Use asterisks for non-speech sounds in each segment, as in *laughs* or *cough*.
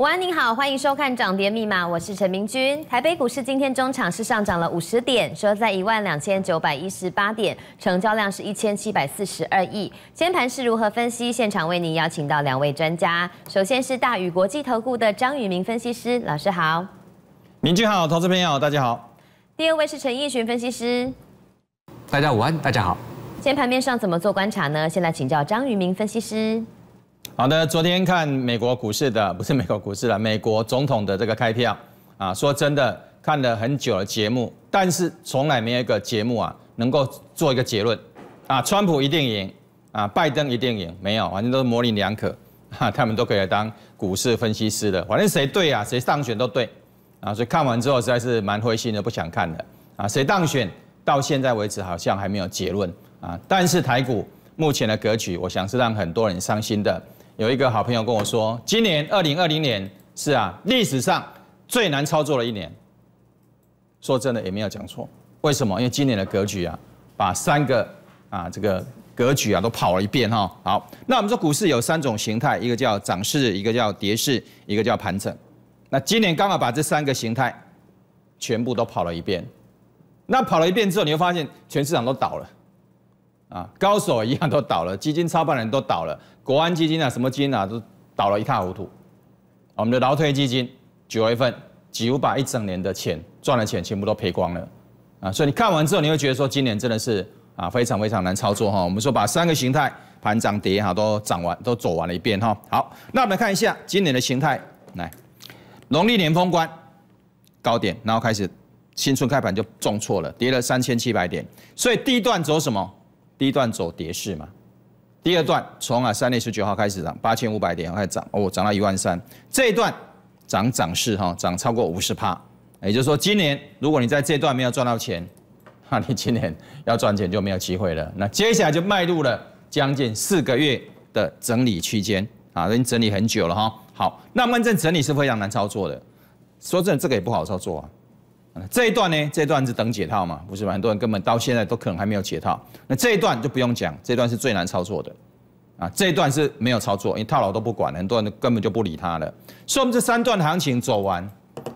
午安，您好，欢迎收看《涨跌密码》，我是陈明君。台北股市今天中场是上涨了五十点，收在一万两千九百一十八点，成交量是一千七百四十二亿。先盘是如何分析？现场为您邀请到两位专家，首先是大宇国际投顾的张宇明分析师，老师好。明君好，投资朋友大家好。第二位是陈奕群分析师，大家午安，大家好。先盘面上怎么做观察呢？先在请教张宇明分析师。好的，昨天看美国股市的，不是美国股市了，美国总统的这个开票啊，说真的，看了很久的节目，但是从来没有一个节目啊，能够做一个结论啊，川普一定赢啊，拜登一定赢，没有，反正都是模棱两可啊，*laughs* 他们都可以来当股市分析师的，反正谁对啊，谁当选都对啊，所以看完之后实在是蛮灰心的，不想看的啊，谁当选到现在为止好像还没有结论啊，但是台股目前的格局，我想是让很多人伤心的。有一个好朋友跟我说，今年二零二零年是啊，历史上最难操作的一年。说真的也没有讲错，为什么？因为今年的格局啊，把三个啊这个格局啊都跑了一遍哈。好，那我们说股市有三种形态，一个叫涨势，一个叫跌势，一个叫盘整。那今年刚好把这三个形态全部都跑了一遍。那跑了一遍之后，你会发现全市场都倒了。啊，高手一样都倒了，基金操办人都倒了，国安基金啊，什么基金啊都倒了一塌糊涂。我们的劳退基金九月份几乎把一整年的钱赚的钱全部都赔光了，啊，所以你看完之后你会觉得说今年真的是啊非常非常难操作哈。我们说把三个形态盘涨跌哈都涨完都走完了一遍哈。好，那我们看一下今年的形态来，农历年封关高点，然后开始新春开盘就重挫了，跌了三千七百点，所以第一段走什么？第一段走跌势嘛，第二段从啊三月十九号开始涨，八千五百点开始涨，哦，涨到一万三，这一段涨涨势哈，涨超过五十趴，也就是说今年如果你在这段没有赚到钱，那你今年要赚钱就没有机会了。那接下来就迈入了将近四个月的整理区间啊，已经整理很久了哈。好，那慢政整理是非常难操作的，说真的这个也不好操作。啊。这一段呢？这段是等解套嘛？不是嘛？很多人根本到现在都可能还没有解套。那这一段就不用讲，这段是最难操作的，啊，这一段是没有操作，因为套牢都不管，很多人根本就不理他了。所以，我们这三段行情走完，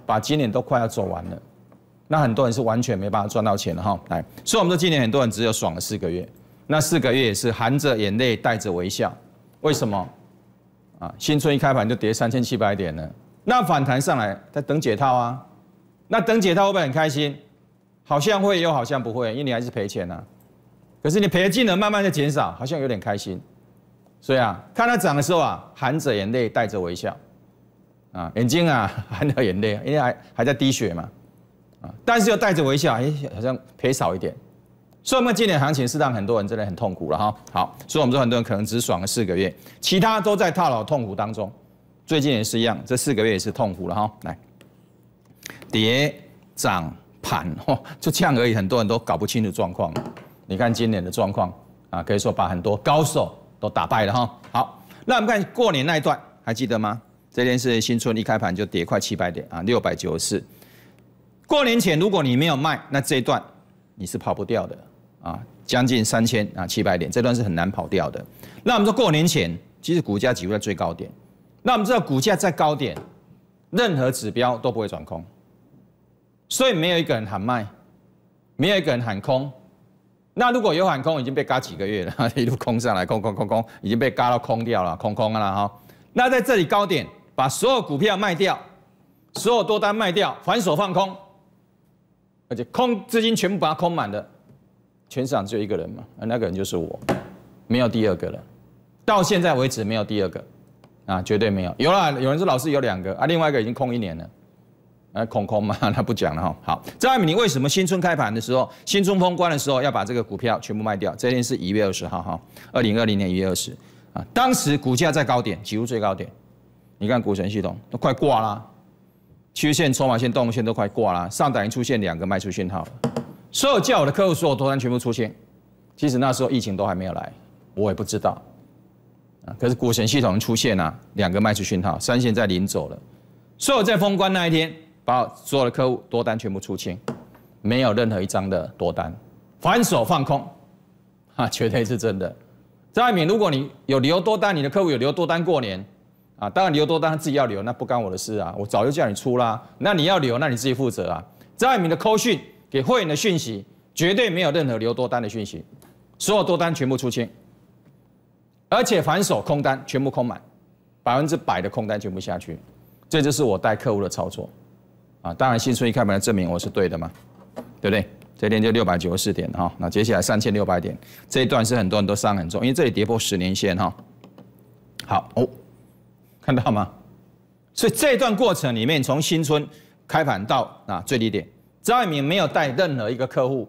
把今年都快要走完了。那很多人是完全没办法赚到钱了哈。来，所以，我们说今年很多人只有爽了四个月，那四个月也是含着眼泪带着微笑。为什么？啊，新春一开盘就跌三千七百点了，那反弹上来在等解套啊。那等姐她会不会很开心？好像会，又好像不会，因为你还是赔钱啊。可是你赔的金额慢慢的减少，好像有点开心。所以啊，看它涨的时候啊，含着眼泪带着微笑。啊，眼睛啊 *laughs* 含着眼泪，因为还还在滴血嘛。啊，但是又带着微笑，哎，好像赔少一点。所以我们今年行情是让很多人真的很痛苦了哈。好，所以我们说很多人可能只爽了四个月，其他都在套牢痛苦当中。最近也是一样，这四个月也是痛苦了哈。来。跌涨盘 *laughs* 哦，就这样而已。很多人都搞不清楚状况。你看今年的状况啊，可以说把很多高手都打败了哈。好，那我们看过年那一段，还记得吗？这边是新春一开盘就跌快七百点啊，六百九十四。过年前如果你没有卖，那这一段你是跑不掉的啊，将近三千啊，七百点，这段是很难跑掉的。那我们说过年前其实股价几乎在最高点。那我们知道股价在高点，任何指标都不会转空。所以没有一个人喊卖，没有一个人喊空。那如果有喊空，已经被嘎几个月了，*laughs* 一路空上来，空空空空，已经被嘎到空掉了，空空了哈。那在这里高点，把所有股票卖掉，所有多单卖掉，反手放空，而且空资金全部把它空满的，全场只有一个人嘛，而那个人就是我，没有第二个了。到现在为止没有第二个，啊，绝对没有。有了有人说老师有两个，啊，另外一个已经空一年了。呃，空空嘛，那不讲了哈。好，张爱民，你为什么新春开盘的时候、新春封关的时候要把这个股票全部卖掉？这天是一月二十号哈，二零二零年一月二十啊。当时股价在高点，几乎最高点。你看股神系统都快挂啦，趋势线、筹码线、动物线都快挂啦，上档经出现两个卖出讯号，所有叫我的客户所有多单全部出现。其实那时候疫情都还没有来，我也不知道啊。可是股神系统出现啊，两个卖出讯号，三线在临走了。所有在封关那一天。把所有的客户多单全部出清，没有任何一张的多单，反手放空，*laughs* 啊，绝对是真的。张爱敏，如果你有留多单，你的客户有留多单过年，啊，当然留多单自己要留，那不干我的事啊，我早就叫你出啦。那你要留，那你自己负责啊。张爱敏的扣讯给会员的讯息，绝对没有任何留多单的讯息，所有多单全部出清，而且反手空单全部空满，百分之百的空单全部下去，这就是我带客户的操作。啊，当然新春一开盘证明我是对的嘛，对不对？这边就六百九十四点哈，那接下来三千六百点这一段是很多人都伤很重，因为这里跌破十年线哈。好哦，看到吗？所以这段过程里面，从新春开盘到啊最低点，张爱明没有带任何一个客户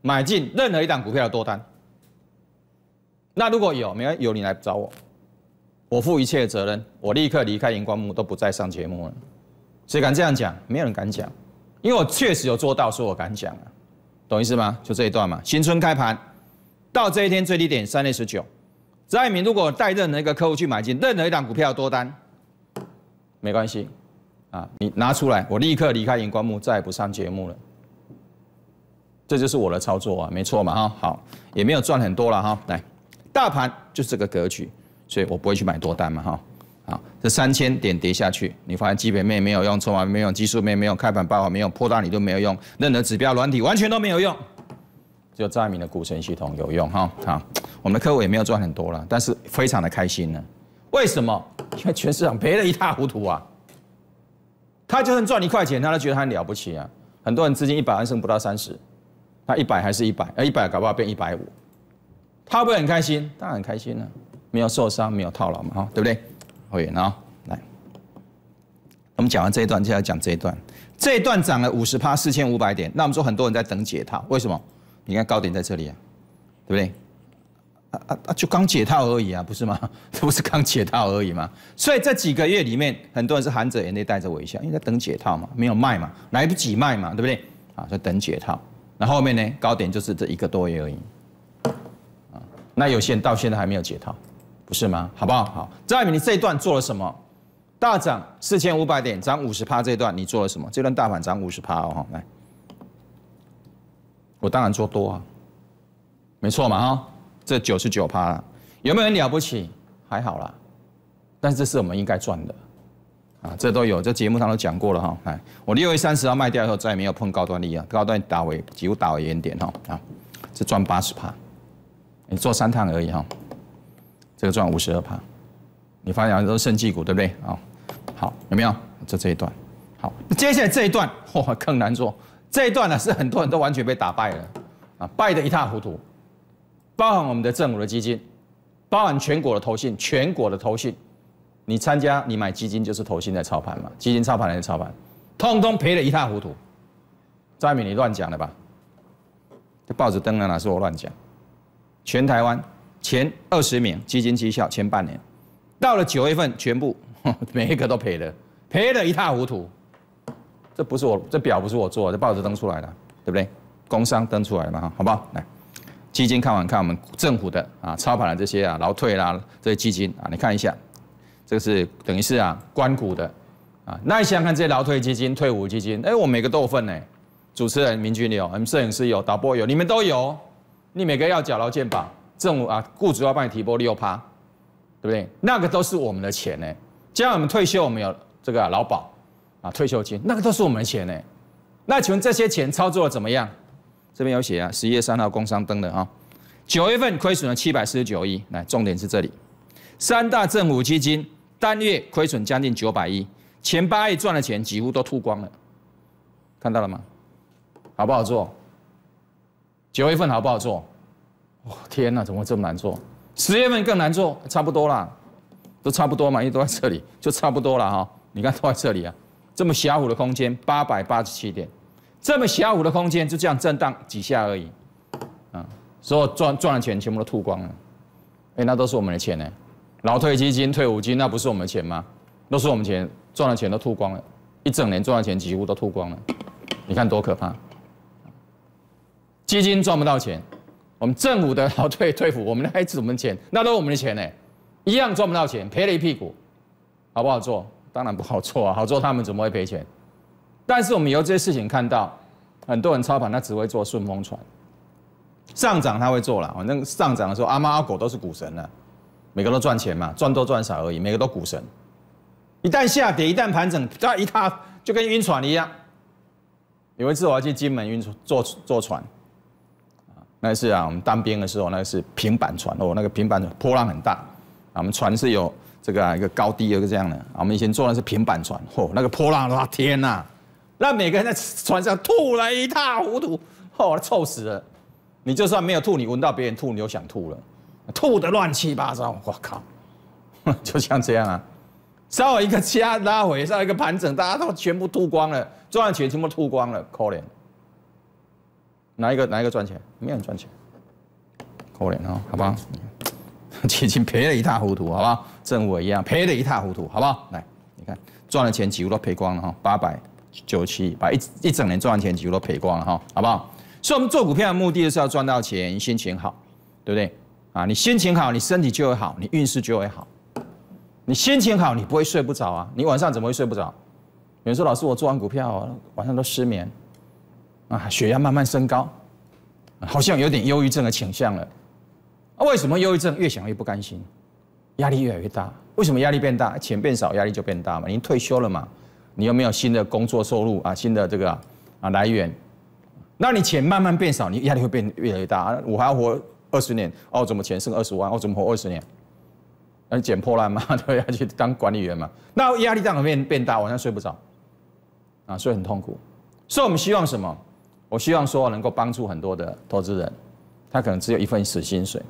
买进任何一档股票的多单。那如果有，没有有你来找我，我负一切责任，我立刻离开荧光幕，都不再上节目了。谁敢这样讲？没有人敢讲，因为我确实有做到，说我敢讲啊，懂意思吗？就这一段嘛。新春开盘到这一天最低点三月十九，张爱民如果带任何一个客户去买进任何一档股票多单，没关系啊，你拿出来，我立刻离开荧光幕，再也不上节目了。这就是我的操作啊，没错嘛哈。好，也没有赚很多了哈。来，大盘就是这个格局，所以我不会去买多单嘛哈。啊，这三千点跌下去，你发现基本面没有用，筹码没有用，技术面没有开盘爆发没有破大你都没有用，任何指标、软体完全都没有用，只有张爱民的股神系统有用哈。好，我们的客户也没有赚很多了，但是非常的开心呢。为什么？因为全市场赔的一塌糊涂啊。他就算赚一块钱，他都觉得他很了不起啊。很多人资金一百万剩不到三十，他一百还是一百，呃，一百搞不好变一百五，他不会很开心？当然很开心了，没有受伤，没有套牢嘛，哈，对不对？会员啊，来，我们讲完这一段，接下来讲这一段。这一段涨了五十趴，四千五百点。那我们说很多人在等解套，为什么？你看高点在这里啊，对不对？啊啊啊，就刚解套而已啊，不是吗？这 *laughs* 不是刚解套而已吗？所以这几个月里面，很多人是含着眼泪带着微笑，因为等解套嘛，没有卖嘛，来不及卖嘛，对不对？啊，在等解套。那后面呢，高点就是这一个多月而已，啊，那有限到现在还没有解套。是吗？好不好？好，张爱民，你这一段做了什么？大涨四千五百点，涨五十趴，这一段你做了什么？这段大盘涨五十趴哦，好，来，我当然做多啊，没错嘛，哈，这九十九趴，有没有很了不起？还好啦，但这是我们应该赚的啊，这都有，这节目上都讲过了哈，来，我六月三十号卖掉以后，再也没有碰高端利啊，高端打尾几乎打回原点哦，啊，这赚八十趴，你做三趟而已哈。这个赚五十二趴，你发现都是升绩股对不对啊？好，有没有？就这一段，好，接下来这一段，哇，更难做。这一段呢，是很多人都完全被打败了，啊，败得一塌糊涂，包含我们的政府的基金，包含全国的投信，全国的投信，你参加你买基金就是投信在操盘嘛，基金操盘还是操盘，通通赔得一塌糊涂。张敏，你乱讲了吧？这报纸登了，哪是我乱讲？全台湾。前二十名基金绩效前半年，到了九月份，全部 *laughs* 每一个都赔了，赔的一塌糊涂。这不是我这表不是我做，这报纸登出来的，对不对？工商登出来的，嘛，好不好？来，基金看完看我们政府的啊，操盘的这些啊，劳退啦这些基金啊，你看一下，这个是等于是啊，关股的啊，那你想想看这些劳退基金、退伍基金，哎，我每个都有份呢。主持人、民军有，我们摄影师有，导播有，你们都有，你每个要缴劳健保。政府啊，雇主要帮你提拨六趴，对不对？那个都是我们的钱呢。将来我们退休，我们有这个劳保啊，退休金，那个都是我们的钱呢。那请问这些钱操作的怎么样？这边有写啊，十一月三号工商登的啊。九月份亏损了七百四十九亿，来，重点是这里，三大政府基金单月亏损将近九百亿，前八亿赚的钱几乎都吐光了，看到了吗？好不好做？九月份好不好做？哦，天哪，怎么这么难做？十月份更难做，差不多啦，都差不多嘛，因为都在这里，就差不多了哈。你看都在这里啊，这么狭幅的空间，八百八十七点，这么狭幅的空间就这样震荡几下而已，啊，所有赚赚的钱全部都吐光了，哎，那都是我们的钱呢，老退基金、退伍金，那不是我们的钱吗？都是我们钱，赚的钱都吐光了，一整年赚的钱几乎都吐光了，你看多可怕，基金赚不到钱。我们政府的，好退退付，我们还怎我钱，那都是我们的钱呢，一样赚不到钱，赔了一屁股，好不好做？当然不好做啊，好做他们怎么会赔钱？但是我们由这些事情看到，很多人操盘，他只会做顺风船，上涨他会做了，反正上涨的时候阿猫阿狗都是股神了，每个都赚钱嘛，赚多赚少而已，每个都股神，一旦下跌，一旦盘整，他一塌就跟晕船一样。有一次我要去金门晕船，坐坐船。那是啊，我们当兵的时候，那是平板船哦，那个平板船波浪很大啊。我们船是有这个一个高低一个这样的啊。我们以前坐的是平板船哦，那个波浪啊，天啊，让每个人在船上吐了一塌糊涂，臭死了。你就算没有吐，你闻到别人吐，你就想吐了，吐得乱七八糟。我靠，*laughs* 就像这样啊，稍微一个掐拉回，稍微一个盘整，大家都全部吐光了，赚的钱全部吐光了，可怜。哪一个哪一个赚钱？没有人赚钱，可怜哦，好吧，基 *laughs* 金赔的一塌糊涂，好不好？政府一样赔的一塌糊涂，好不好？来，你看赚的钱几乎都赔光了哈，八百九十七，把一一整年赚的钱几乎都赔光了哈，好不好？所以我们做股票的目的就是要赚到钱，心情好，对不对？啊，你心情好，你身体就会好，你运势就会好。你心情好，你不会睡不着啊，你晚上怎么会睡不着？有人说，老师，我做完股票晚上都失眠。啊，血压慢慢升高，好像有点忧郁症的倾向了。啊，为什么忧郁症越想越不甘心？压力越来越大，为什么压力变大？钱变少，压力就变大嘛。你退休了嘛？你又没有新的工作收入啊，新的这个啊来源。那你钱慢慢变少，你压力会变越来越大。我还要活二十年，哦，怎么钱剩二十万？我怎么活二十年？那捡破烂嘛，*laughs* 对要去当管理员嘛？那压力当然变变大，晚上睡不着，啊，所以很痛苦。所以我们希望什么？我希望说能够帮助很多的投资人，他可能只有一份死薪水，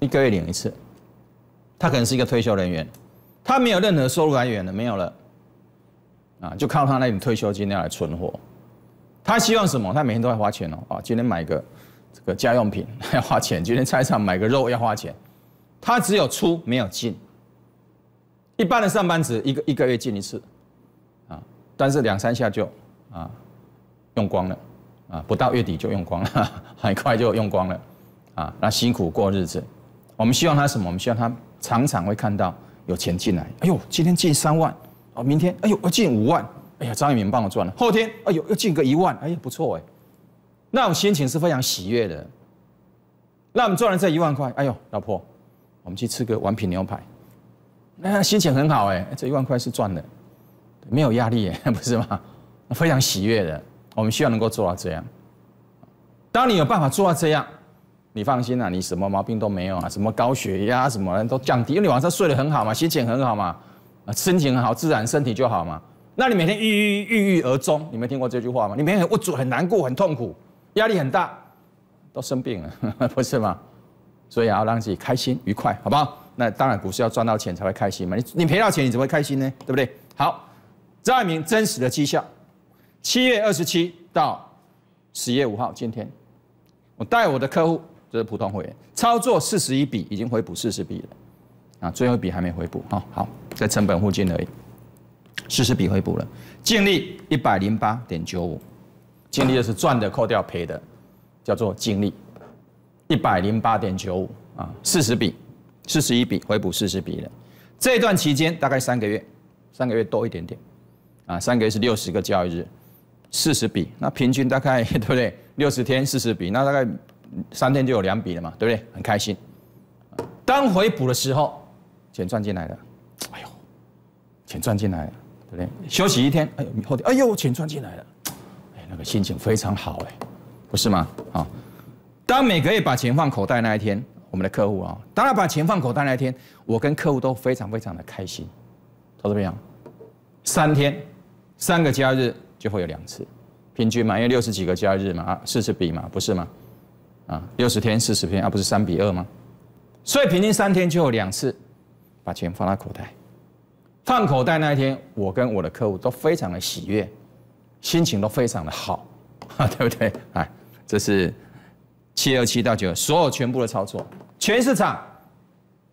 一个月领一次，他可能是一个退休人员，他没有任何收入来源了，没有了，啊，就靠他那点退休金来存活。他希望什么？他每天都要花钱哦，啊，今天买个这个家用品要花钱，今天菜场买个肉要花钱，他只有出没有进。一般的上班族一个一个月进一次，啊，但是两三下就啊用光了。啊，不到月底就用光了，*laughs* 很快就用光了，啊，那辛苦过日子。我们希望他什么？我们希望他常常会看到有钱进来。哎呦，今天进三万，哦，明天，哎呦，要进五万。哎呀，张一鸣帮我赚了。后天，哎呦，要进个一万。哎呀，不错哎，那心情是非常喜悦的。那我们赚了这一万块，哎呦，老婆，我们去吃个完品牛排，那心情很好哎，这一万块是赚的，没有压力，*laughs* 不是吗？非常喜悦的。我们希望能够做到这样。当你有办法做到这样，你放心啊，你什么毛病都没有啊，什么高血压什么都降低，因为你晚上睡得很好嘛，心情很好嘛，啊，心情很好，自然身体就好嘛。那你每天郁郁郁郁而终，你没听过这句话吗？你每天我总很难过，很痛苦，压力很大，都生病了，不是吗？所以要让自己开心愉快，好不好？那当然，股市要赚到钱才会开心嘛。你你赔到钱，你怎么会开心呢？对不对？好，张爱民真实的绩效。七月二十七到十月五号，今天我带我的客户，就是普通会员，操作四十一笔，已经回补四十笔了，啊，最后一笔还没回补啊，好，在成本附近而已，四十笔回补了，净利一百零八点九五，净利就是赚的扣掉赔的，叫做净利，一百零八点九五啊，四十笔，四十一笔回补四十笔了，这段期间大概三个月，三个月多一点点，啊，三个月是六十个交易日。四十笔，那平均大概 *laughs* 对不对？六十天四十笔，那大概三天就有两笔了嘛，对不对？很开心。当回补的时候，钱赚进来了，哎呦，钱赚进来了，对不对？休息一天，哎呦，后天，哎呦，钱赚进来了，哎，那个心情非常好，哎，不是吗？啊，当每个月把钱放口袋那一天，我们的客户啊，当然把钱放口袋那一天，我跟客户都非常非常的开心。投资培养，三天，三个假日。就会有两次，平均嘛，因为六十几个假日嘛，啊，四十比嘛，不是吗？啊，六十天四十天啊，不是三比二吗？所以平均三天就有两次，把钱放到口袋，放口袋那一天，我跟我的客户都非常的喜悦，心情都非常的好，*laughs* 对不对？哎，这是七二七到九，所有全部的操作，全市场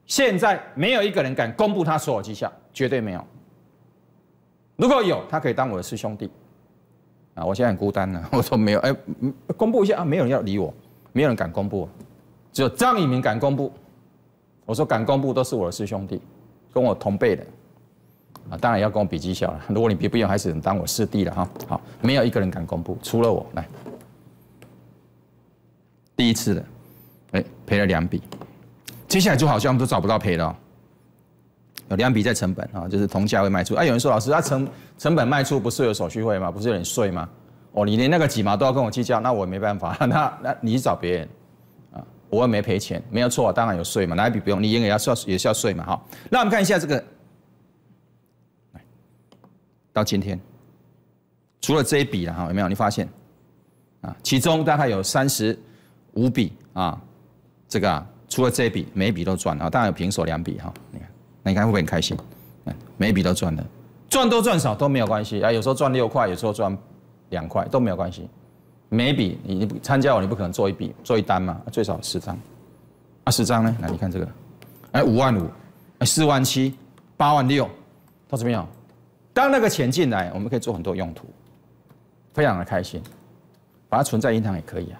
现在没有一个人敢公布他所有绩效，绝对没有。如果有，他可以当我的师兄弟。啊，我现在很孤单呢，*laughs* 我说没有，哎，公布一下啊，没有人要理我，没有人敢公布，只有张以明敢公布。我说敢公布都是我的师兄弟，跟我同辈的，啊，当然要跟我比绩效了。如果你比不赢，还是当我师弟了哈。好，没有一个人敢公布，除了我来。第一次的，哎，赔了两笔，接下来就好像都找不到赔了。有两笔在成本啊，就是同价位卖出。哎，有人说老师，啊，成成本卖出不是有手续费吗？不是有点税吗？哦，你连那个几毛都要跟我计较，那我没办法。*laughs* 那那你找别人啊，我也没赔钱，没有错当然有税嘛。哪一笔不用？你应该要也是要税嘛，哈。那我们看一下这个，到今天，除了这一笔了哈，有没有？你发现啊，其中大概有三十五笔啊，这个除了这一笔，每一笔都赚啊，当然有平手两笔哈。你看会不会很开心？每一笔都赚了，赚多赚少都没有关系啊。有时候赚六块，有时候赚两块都没有关系。每一笔你你参加我，你不可能做一笔做一单嘛，最少十张，二十张呢？来你看这个，哎五万五，哎四万七，八万六，看到没有？当那个钱进来，我们可以做很多用途，非常的开心。把它存在银行也可以啊，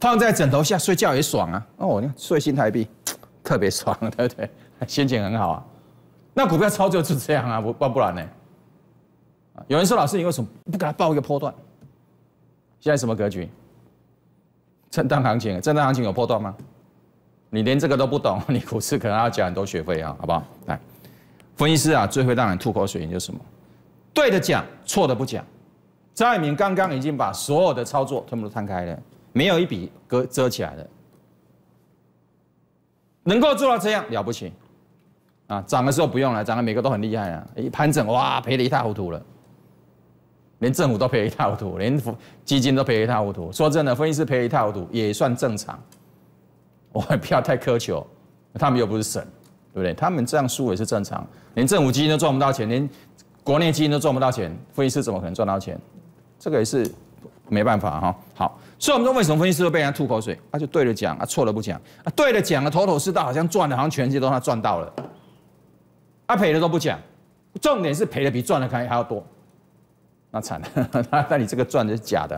放在枕头下睡觉也爽啊。哦，你看睡新台币，特别爽，对不对？心 *laughs* 情很好啊，那股票操作就这样啊，不不然呢？有人说老师，你为什么不给他报一个破段？现在什么格局？震荡行情，震荡行情有破段吗？你连这个都不懂，*laughs* 你股市可能要交很多学费啊，好不好？来，分析师啊，最会让人吐口水，就是什么？对的讲，错的不讲。张爱民刚刚已经把所有的操作全部都摊开了，没有一笔割遮起来的，能够做到这样，了不起。啊，涨的时候不用了，涨的每个都很厉害啊！一盘整哇，赔得一塌糊涂了，连政府都赔一塌糊涂，连基金都赔一塌糊涂。说真的，分析师赔一塌糊涂也算正常，我们不要太苛求，他们又不是神，对不对？他们这样输也是正常。连政府基金都赚不到钱，连国内基金都赚不到钱，分析师怎么可能赚到钱？这个也是没办法哈。好，所以我们说为什么分析师会被人家吐口水？他就对了讲，啊错了不讲，啊对了讲啊，头头是道，好像赚的，好像全世界都他赚到了。他赔的都不讲，重点是赔的比赚的还还要多，那惨了。*laughs* 那那你这个赚的是假的，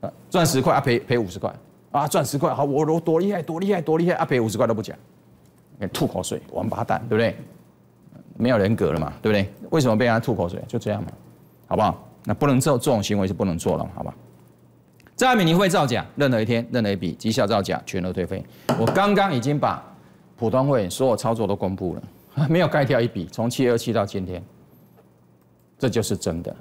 啊，赚十块啊赔赔五十块，啊赚十块好我我多厉害多厉害多厉害，啊赔五十块都不讲，吐口水王八蛋对不对？没有人格了嘛对不对？为什么被人家吐口水？就这样嘛，好不好？那不能做这种行为是不能做了，好吧？再里你会造假，任何一天任何一笔绩效造假全额退费。我刚刚已经把普通会所有操作都公布了。没有盖掉一笔，从七二七到今天，这就是真的，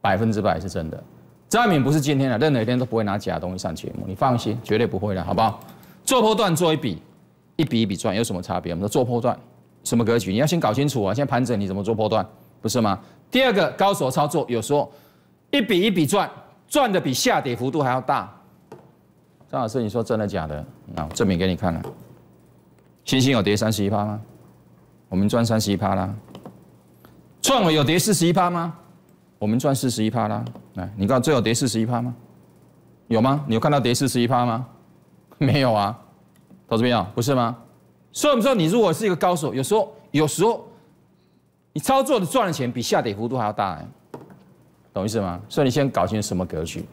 百分之百是真的。张敏不是今天的，任何一天都不会拿假东西上节目，你放心，绝对不会的，好不好？做波段做一笔，一笔一笔赚，有什么差别？我们说做波段，什么格局？你要先搞清楚啊！现在盘整，你怎么做波段？不是吗？第二个高手操作，有时候一笔一笔赚，赚的比下跌幅度还要大。张老师，你说真的假的？那我证明给你看了，星星有跌三十一趴吗？我们赚三十一趴啦，创维有跌四十一趴吗？我们赚四十一趴啦，来，你告诉最有跌四十一趴吗？有吗？你有看到跌四十一趴吗？*laughs* 没有啊，到这边啊，不是吗？所以，我们说你如果是一个高手，有时候，有时候，你操作的赚的钱比下跌幅度还要大，哎，懂意思吗？所以，你先搞清什么格局，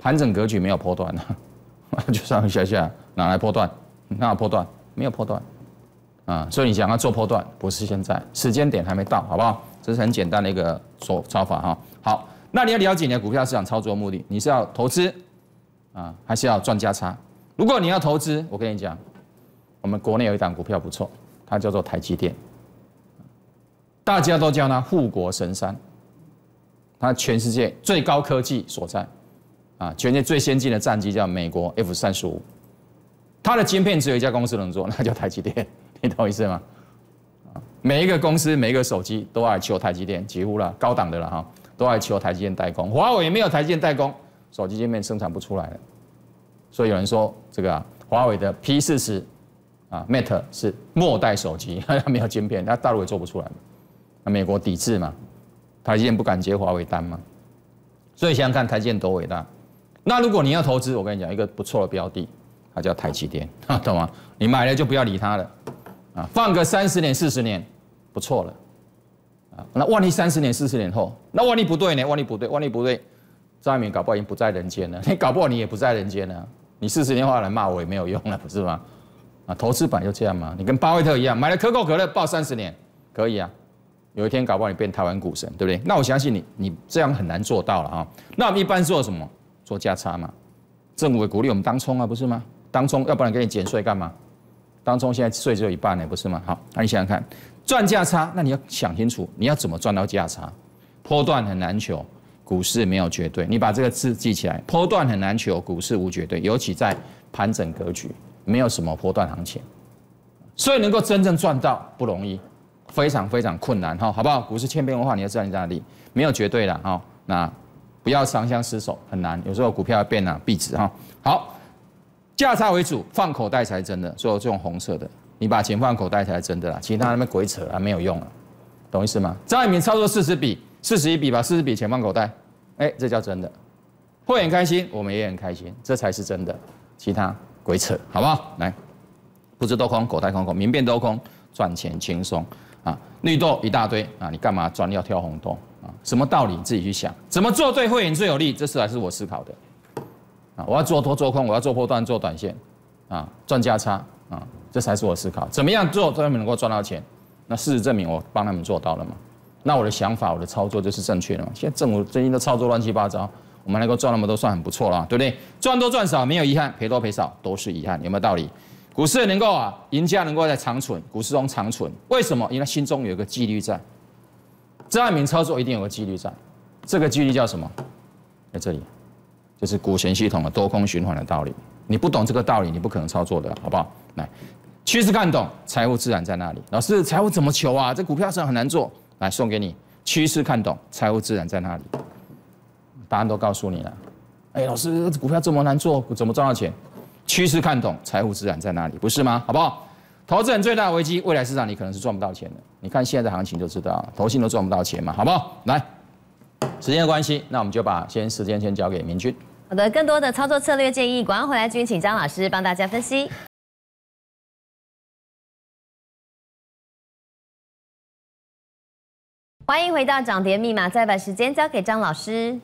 盘整格局没有破断的，*laughs* 就上一下下，哪来破断？哪有破断？没有破断。啊，所以你想要做破段，不是现在时间点还没到，好不好？这是很简单的一个做操法哈。好，那你要了解你的股票市场操作目的，你是要投资啊，还是要赚价差？如果你要投资，我跟你讲，我们国内有一档股票不错，它叫做台积电，大家都叫它护国神山，它全世界最高科技所在，啊，全世界最先进的战机叫美国 F 三十五，它的晶片只有一家公司能做，那叫台积电。你懂我意思吗？啊，每一个公司，每一个手机都爱求台积电，几乎了，高档的了哈，都爱求台积电代工。华为也没有台积电代工，手机芯片生产不出来了。所以有人说这个啊，华为的 P 四十啊，Mate 是末代手机，*laughs* 没有芯片，那大陆也做不出来那美国抵制嘛，台积电不敢接华为单嘛。所以想想看，台积电多伟大。那如果你要投资，我跟你讲一个不错的标的，它叫台积电，*laughs* 懂吗？你买了就不要理它了。啊，放个三十年、四十年，不错了，啊，那万一三十年、四十年后，那万一不对呢？万一不对，万一不对，张爱民搞不好已经不在人间了。*laughs* 你搞不好你也不在人间了。你四十年后来骂我也没有用了，不是吗？啊，投资版就这样嘛。你跟巴菲特一样买了可口可乐，抱三十年，可以啊。有一天搞不好你变台湾股神，对不对？那我相信你，你这样很难做到了啊。那我们一般做什么？做价差嘛。政府也鼓励我们当冲啊，不是吗？当冲，要不然给你减税干嘛？当中现在税只有一半呢，不是吗？好，那你想想看，赚价差，那你要想清楚，你要怎么赚到价差？波段很难求，股市没有绝对。你把这个字记起来，波段很难求，股市无绝对，尤其在盘整格局，没有什么波段行情，所以能够真正赚到不容易，非常非常困难哈，好不好？股市千变万化，你要你在哪里，没有绝对的哈。那不要长相失守，很难，有时候股票要变呢，避之哈。好。价差为主，放口袋才真的。所以这种红色的，你把钱放口袋才是真的啦。其他那边鬼扯啊，没有用了，懂意思吗？张一鸣操作四十笔，四十一笔吧，四十笔钱放口袋，哎，这叫真的。会很开心，我们也很开心，这才是真的。其他鬼扯，好不好？来，不知多空，口袋空空，明辨多空，赚钱轻松啊。绿豆一大堆啊，你干嘛专要挑红豆啊？什么道理自己去想，怎么做对会员最有利？这是还是我思考的。啊，我要做多做空，我要做破段做短线，啊，赚价差，啊，这才是我思考，怎么样做，他们能够赚到钱？那事实证明，我帮他们做到了嘛？那我的想法，我的操作就是正确的嘛？现在政府最近的操作乱七八糟，我们能够赚那么多，算很不错了，对不对？赚多赚少没有遗憾，赔多赔少都是遗憾，有没有道理？股市能够啊，赢家能够在长存，股市中长存，为什么？因为心中有个纪律在，这样明操作一定有个纪律在，这个纪律叫什么？在这里。就是股权系统的多空循环的道理，你不懂这个道理，你不可能操作的，好不好？来，趋势看懂，财务自然在那里？老师，财务怎么求啊？这股票市场很难做。来，送给你，趋势看懂，财务自然在那里？答案都告诉你了。哎，老师，股票这么难做，怎么赚到钱？趋势看懂，财务自然在那里？不是吗？好不好？投资人最大的危机，未来市场你可能是赚不到钱的。你看现在的行情就知道，投信都赚不到钱嘛，好不好？来。时间的关系，那我们就把先时间先交给明君。好的，更多的操作策略建议，广安回来君请张老师帮大家分析。欢迎回到涨跌密码，再把时间交给张老师。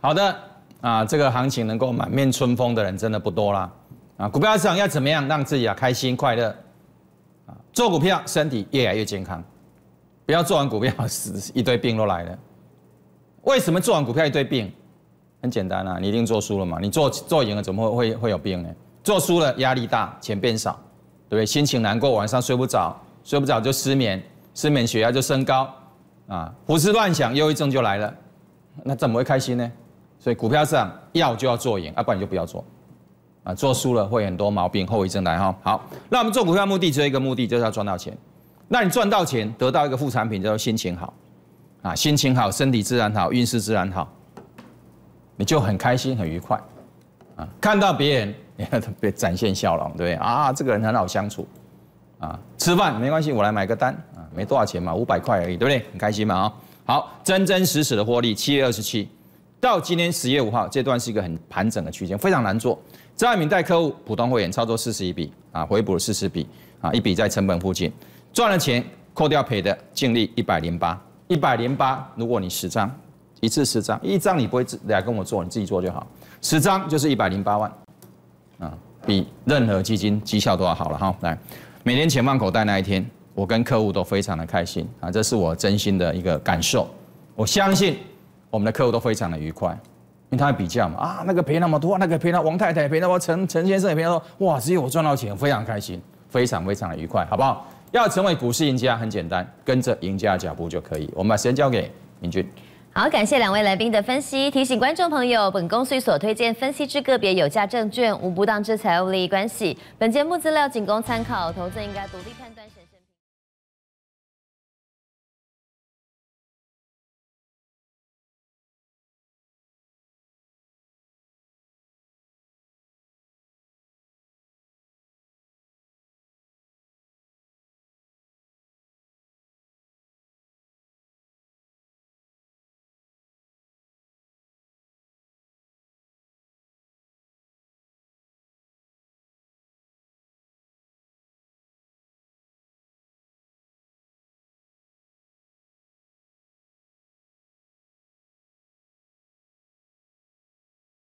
好的，啊，这个行情能够满面春风的人真的不多啦。啊，股票市场要怎么样让自己啊开心快乐？做股票身体越来越健康，不要做完股票死一堆病都来了。为什么做完股票一堆病？很简单啊，你一定做输了嘛。你做做赢了，怎么会会会有病呢？做输了压力大，钱变少，对不对？心情难过，晚上睡不着，睡不着就失眠，失眠血压就升高啊，胡思乱想，忧郁症就来了。那怎么会开心呢？所以股票上要就要做赢，要不然你就不要做啊。做输了会很多毛病，后遗症来哈。好，那我们做股票目的只有一个目的，就是要赚到钱。那你赚到钱，得到一个副产品，叫做心情好。啊，心情好，身体自然好，运势自然好，你就很开心很愉快，啊，看到别人也别 *laughs* 展现笑容，对不对？啊，这个人很好相处，啊，吃饭没关系，我来买个单，啊，没多少钱嘛，五百块而已，对不对？很开心嘛，啊，好，真真实实的获利。七月二十七到今天十月五号，这段是一个很盘整的区间，非常难做。张爱民带客户普通会员操作四十一笔，啊，回补四十笔，啊，一笔在成本附近赚了钱，扣掉赔的净利一百零八。一百零八，如果你十张，一次十张，一张你不会自来跟我做，你自己做就好。十张就是一百零八万，啊，比任何基金绩效都要好了哈。来，每天钱放口袋那一天，我跟客户都非常的开心啊，这是我真心的一个感受。我相信我们的客户都非常的愉快，因为他还比较嘛啊，那个赔那么多，那个赔那王太太赔那王陈陈先生也赔，么多，哇，只有我赚到钱，非常开心，非常非常的愉快，好不好？要成为股市赢家很简单，跟着赢家的脚步就可以。我们把时间交给明俊。好，感谢两位来宾的分析。提醒观众朋友，本公司所推荐分析之个别有价证券，无不当之财务利益关系。本节目资料仅供参考，投资应该独立判断。